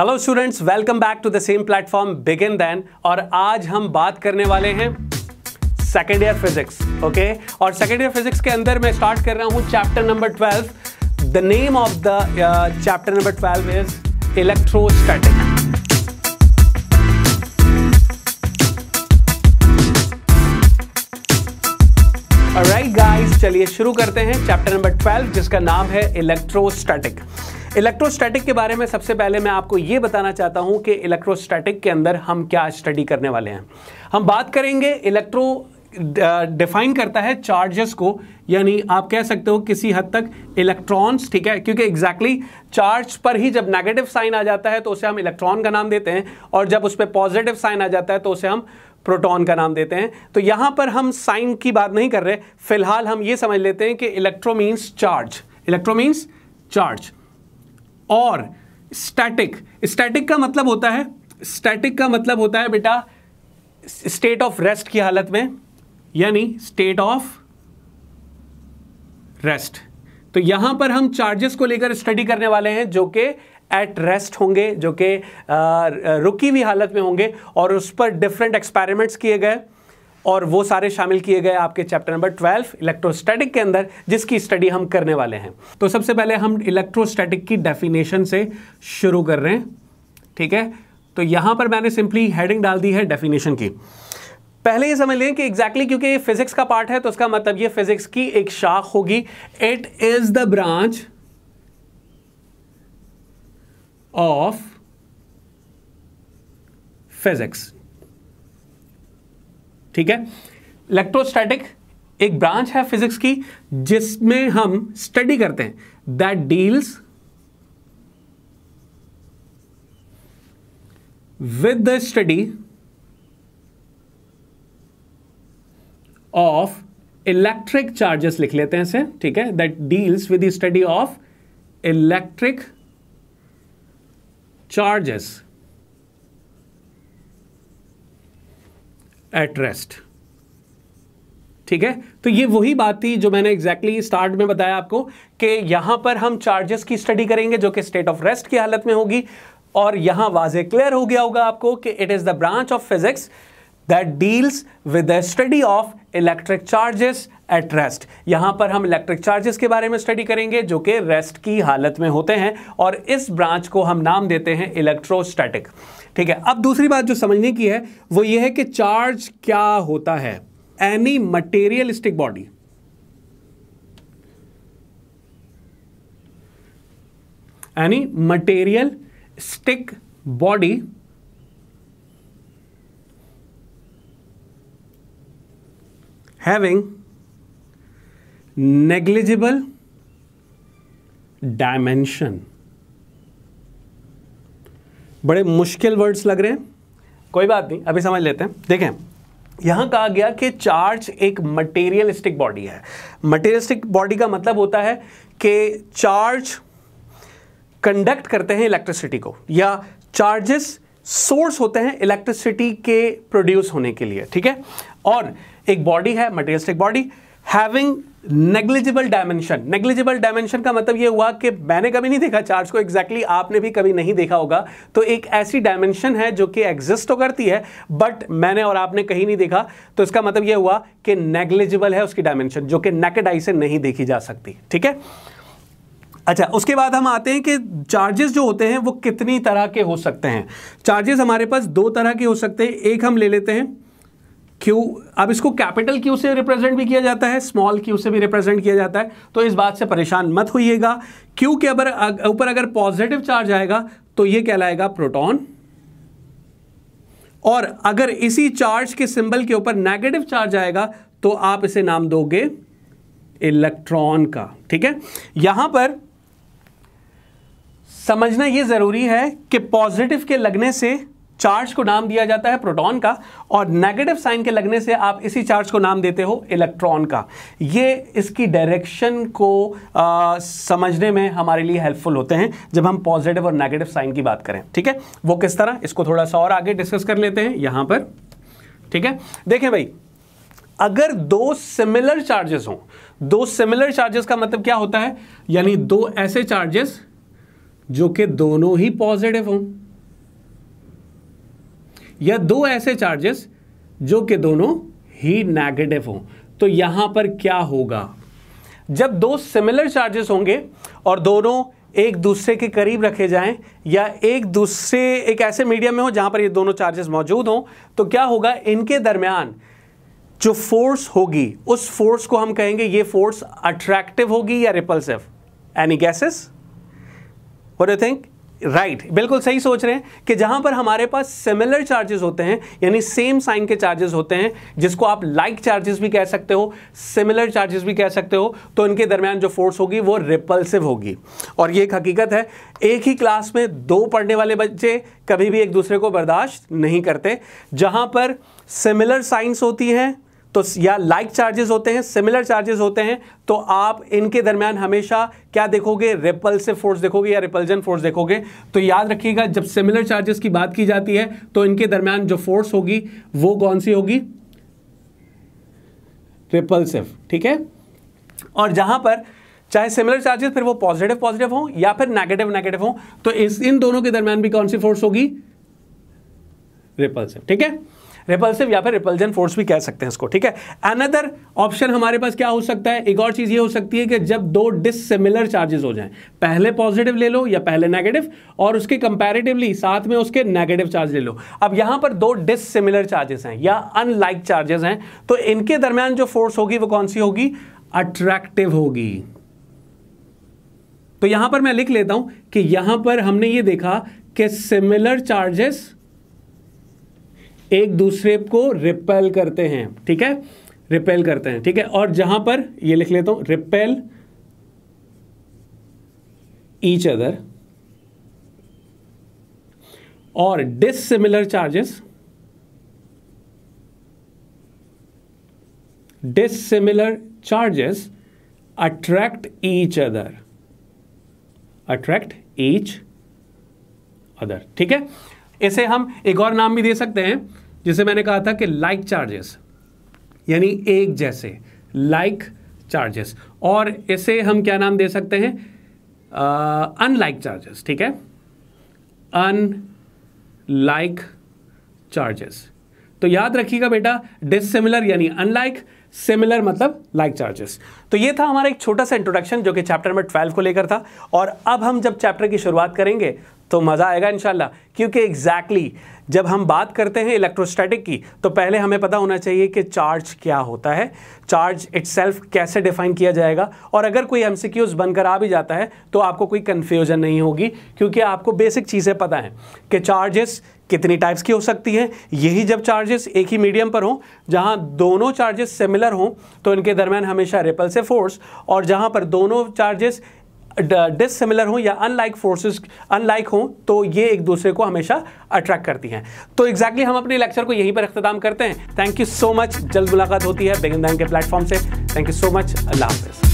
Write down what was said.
hello students welcome back to the same platform begin then और आज हम बात करने वाले हैं सेकेंड ईयर फिजिक्स ओके और सेकेंड ईयर फिजिक्स के अंदर मैं स्टार्ट कर रहा हूँ chapter number twelve the name of the chapter number twelve is electrostatic right guys चलिए शुरू करते हैं चैप्टर नंबर ट्वेल्व जिसका नाम है इलेक्ट्रोस्टैटिक इलेक्ट्रोस्टैटिक के बारे में सबसे पहले मैं आपको ये बताना चाहता हूँ कि इलेक्ट्रोस्टैटिक के अंदर हम क्या स्टडी करने वाले हैं हम बात करेंगे इलेक्ट्रो डिफाइन करता है चार्जेस को यानी आप कह सकते हो किसी हद तक इलेक्ट्रॉन्स ठीक है क्योंकि एग्जैक्टली exactly चार्ज पर ही जब नेगेटिव साइन आ जाता है तो उसे हम इलेक्ट्रॉन का नाम देते हैं और जब उस पर पॉजिटिव साइन आ जाता है तो उसे हम प्रोटॉन का नाम देते हैं तो यहाँ पर हम साइन की बात नहीं कर रहे फिलहाल हम ये समझ लेते हैं कि electro means charge electro means charge और स्टैटिक स्टैटिक का मतलब होता है स्टैटिक का मतलब होता है बेटा स्टेट ऑफ रेस्ट की हालत में यानी स्टेट ऑफ रेस्ट तो यहां पर हम चार्जेस को लेकर स्टडी करने वाले हैं जो कि एट रेस्ट होंगे जो कि रुकी हुई हालत में होंगे और उस पर डिफरेंट एक्सपेरिमेंट्स किए गए और वो सारे शामिल किए गए आपके चैप्टर नंबर ट्वेल्व इलेक्ट्रोस्टैटिक के अंदर जिसकी स्टडी हम करने वाले हैं तो सबसे पहले हम इलेक्ट्रोस्टैटिक की डेफिनेशन से शुरू कर रहे हैं ठीक है तो यहां पर मैंने सिंपली हेडिंग डाल दी है डेफिनेशन की पहले ये समझ लें कि एग्जैक्टली exactly क्योंकि ये फिजिक्स का पार्ट है तो उसका मतलब ये फिजिक्स की एक शाख होगी it is the branch of physics ठीक है इलेक्ट्रोस्टैटिक एक ब्रांच है फिजिक्स की जिसमें हम स्टडी करते हैं that deals with the study of electric charges लिख लेते हैं इसे ठीक है that deals with the study of electric charges at rest ठीक है तो ये वही बात थी जो मैंने एग्जैक्टली exactly स्टार्ट में बताया आपको कि यहां पर हम चार्जेस की स्टडी करेंगे जो कि स्टेट ऑफ रेस्ट की हालत में होगी और यहां वाजे क्लियर हो गया होगा आपको कि it is the branch of physics that deals with the study of electric charges at rest यहां पर हम इलेक्ट्रिक चार्जेस के बारे में स्टडी करेंगे जो कि रेस्ट की हालत में होते हैं और इस ब्रांच को हम नाम देते हैं इलेक्ट्रोस्टैटिक ठीक है अब दूसरी बात जो समझने की है वो ये है कि चार्ज क्या होता है any materialistic body any material stick body having negligible dimension बड़े मुश्किल वर्ड्स लग रहे हैं कोई बात नहीं अभी समझ लेते हैं देखें यहां कहा गया कि चार्ज एक मटेरियलिस्टिक बॉडी है मटेरियलिस्टिक बॉडी का मतलब होता है कि चार्ज कंडक्ट करते हैं इलेक्ट्रिसिटी को या चार्जेस सोर्स होते हैं इलेक्ट्रिसिटी के प्रोड्यूस होने के लिए ठीक है और एक बॉडी है materialistic body having negligible dimension negligible dimension का मतलब यह हुआ कि मैंने कभी नहीं देखा चार्ज को एग्जैक्टली exactly आपने भी कभी नहीं देखा होगा तो एक ऐसी डायमेंशन है जो कि एग्जिस्ट तो करती है बट मैंने और आपने कहीं नहीं देखा तो इसका मतलब यह हुआ कि नेग्लिजिबल है उसकी डायमेंशन जो कि नेकेड आई से नहीं देखी जा सकती ठीक है अच्छा उसके बाद हम आते हैं कि चार्जेस जो होते हैं वो कितनी तरह के हो सकते हैं चार्जेस हमारे पास दो तरह के हो सकते हैं एक हम ले लेते हैं क्यू अब इसको कैपिटल क्यू से रिप्रेजेंट भी किया जाता है स्मॉल क्यू से भी रिप्रेजेंट किया जाता है तो इस बात से परेशान मत होइएगा क्यू के अगर ऊपर अगर पॉजिटिव चार्ज आएगा तो ये कहलाएगा प्रोटॉन और अगर इसी चार्ज के सिंबल के ऊपर नेगेटिव चार्ज आएगा तो आप इसे नाम दोगे इलेक्ट्रॉन का ठीक है यहां पर समझना ये ज़रूरी है कि पॉजिटिव के लगने से चार्ज को नाम दिया जाता है प्रोटॉन का और नेगेटिव साइन के लगने से आप इसी चार्ज को नाम देते हो इलेक्ट्रॉन का ये इसकी डायरेक्शन को आ, समझने में हमारे लिए हेल्पफुल होते हैं जब हम पॉजिटिव और नेगेटिव साइन की बात करें ठीक है वो किस तरह इसको थोड़ा सा और आगे डिस्कस कर लेते हैं यहाँ पर ठीक है देखें भाई अगर दो सिमिलर चार्जेस हों दो सिमिलर चार्जेस का मतलब क्या होता है यानी दो ऐसे चार्जेस जो कि दोनों ही पॉजिटिव हों या दो ऐसे चार्जेस जो कि दोनों ही नेगेटिव हों तो यहां पर क्या होगा जब दो सिमिलर चार्जेस होंगे और दोनों एक दूसरे के करीब रखे जाएं या एक दूसरे एक ऐसे मीडियम में हो जहां पर ये दोनों चार्जेस मौजूद हों तो क्या होगा इनके दरमियान जो फोर्स होगी उस फोर्स को हम कहेंगे ये फोर्स अट्रैक्टिव होगी या रिपल्सिव एनी गैसेस वो यू थिंक राइट right, बिल्कुल सही सोच रहे हैं कि जहां पर हमारे पास सिमिलर चार्जेस होते हैं यानी सेम साइन के चार्जेस होते हैं जिसको आप लाइक like चार्जेस भी कह सकते हो सिमिलर चार्जेस भी कह सकते हो तो इनके दरमियान जो फोर्स होगी वो रिपल्सिव होगी और ये एक हकीकत है एक ही क्लास में दो पढ़ने वाले बच्चे कभी भी एक दूसरे को बर्दाश्त नहीं करते जहां पर सिमिलर साइंस होती हैं तो या लाइक like चार्जेस होते हैं सिमिलर चार्जेस होते हैं तो आप इनके दरमियान हमेशा क्या देखोगे रिपल्सिव फोर्स देखोगे या रिपल्जन फोर्स देखोगे तो याद रखिएगा जब सिमिलर चार्जेस की बात की जाती है तो इनके दरमियान जो फोर्स होगी वो कौन सी होगी रिपल्सिव ठीक है और जहां पर चाहे सिमिलर चार्जेस फिर वो पॉजिटिव पॉजिटिव हो या फिर नेगेटिव नेगेटिव हो तो इस इन दोनों के दरमियान भी कौन सी फोर्स होगी रिपल्सिव ठीक है रिपल्सिव या फिर रिपल्जन फोर्स भी कह सकते हैं इसको ठीक है अनदर ऑप्शन हमारे पास क्या हो सकता है एक और चीज़ ये हो सकती है कि जब दो डिसिमिलर चार्जेस हो जाए पहले पॉजिटिव ले लो या पहले नेगेटिव और उसके कंपेरेटिवली साथ में उसके नेगेटिव चार्ज ले लो अब यहां पर दो डिसिमिलर चार्जेस हैं या अनलाइक चार्जेस हैं तो इनके दरमियान जो फोर्स होगी वो कौन सी होगी अट्रैक्टिव होगी तो यहां पर मैं लिख लेता हूं कि यहां पर हमने ये देखा कि सिमिलर चार्जेस एक दूसरे को रिपेल करते हैं ठीक है रिपेल करते हैं ठीक है और जहां पर ये लिख लेता हूं रिपेल ईच अदर और dissimilar charges dissimilar charges attract each other attract each other ठीक है इसे हम एक और नाम भी दे सकते हैं जिसे मैंने कहा था कि लाइक चार्जेस यानी एक जैसे लाइक चार्जेस और इसे हम क्या नाम दे सकते हैं अनलाइक चार्जेस ठीक है अन लाइक चार्जेस तो याद रखिएगा बेटा डिसिमिलर यानी अनलाइक सिमिलर मतलब लाइक चार्जेस तो ये था हमारा एक छोटा सा इंट्रोडक्शन जो कि चैप्टर में ट्वेल्व को लेकर था और अब हम जब चैप्टर की शुरुआत करेंगे तो मज़ा आएगा इनशाला क्योंकि एग्जैक्टली exactly जब हम बात करते हैं इलेक्ट्रोस्टैटिक की तो पहले हमें पता होना चाहिए कि चार्ज क्या होता है चार्ज इट्सेल्फ कैसे डिफाइन किया जाएगा और अगर कोई एम बनकर आ भी जाता है तो आपको कोई कन्फ्यूजन नहीं होगी क्योंकि आपको बेसिक चीज़ें पता हैं कि चार्जेस कितनी टाइप्स की हो सकती हैं यही जब चार्जेस एक ही मीडियम पर हों जहाँ दोनों चार्जेस सिमिलर हों तो इनके दरमियान हमेशा रिपल्सिव फोर्स और जहाँ पर दोनों चार्जेस डिसिमिलर हों या अनलाइक फोर्सेस अनलाइक हों तो ये एक दूसरे को हमेशा अट्रैक्ट करती हैं तो एग्जैक्टली exactly हम अपने लेक्चर को यहीं पर अख्ताम करते हैं थैंक यू सो मच जल्द मुलाकात होती है बेगम के प्लेटफॉर्म से थैंक यू सो मच अल्लाह हाफिज़